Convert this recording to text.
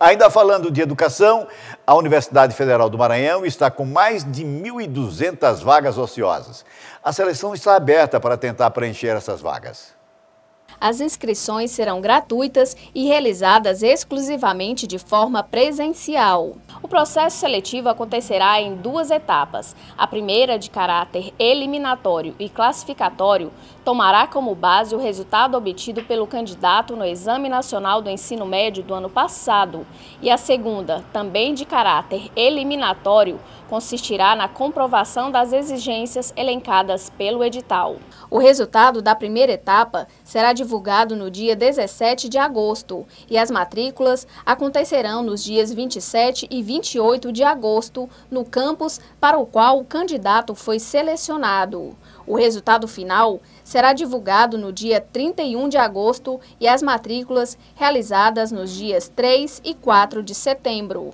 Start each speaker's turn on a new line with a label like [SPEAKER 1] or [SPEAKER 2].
[SPEAKER 1] Ainda falando de educação, a Universidade Federal do Maranhão está com mais de 1.200 vagas ociosas. A seleção está aberta para tentar preencher essas vagas.
[SPEAKER 2] As inscrições serão gratuitas e realizadas exclusivamente de forma presencial. O processo seletivo acontecerá em duas etapas. A primeira, de caráter eliminatório e classificatório, tomará como base o resultado obtido pelo candidato no Exame Nacional do Ensino Médio do ano passado. E a segunda, também de caráter eliminatório, consistirá na comprovação das exigências elencadas pelo edital. O resultado da primeira etapa será divulgado no dia 17 de agosto e as matrículas acontecerão nos dias 27 e 28 de agosto no campus para o qual o candidato foi selecionado. O resultado final será divulgado no dia 31 de agosto e as matrículas realizadas nos dias 3 e 4 de setembro.